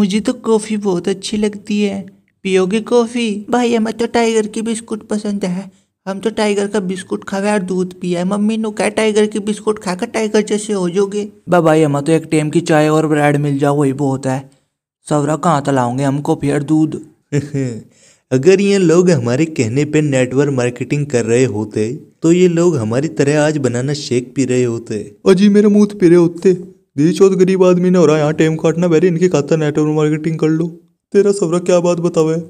मुझे तो कॉफ़ी बहुत अच्छी लगती है पियोगे कॉफ़ी भाई हमें तो टाइगर की बिस्कुट पसंद है हम तो टाइगर का बिस्कुट खावे और दूध पिया मम्मी नो क्या टाइगर की बिस्कुट खाकर टाइगर जैसे हो जाओगे बा भाई हमें तो एक टाइम की चाय और ब्रेड मिल जाओ वही बहुत है सवरा कहाँ तलाओगे कॉफ़ी और दूध अगर ये लोग हमारे कहने पे नेटवर्क मार्केटिंग कर रहे होते तो ये लोग हमारी तरह आज बनाना शेक पी रहे होते अजी जी मेरे मुंह पी रहे होते दी चौथ गरीब आदमी ने हो रहा यहाँ टेम काटना बेरी इनकी खाता नेटवर्क मार्केटिंग कर लो तेरा सबरा क्या बात बतावे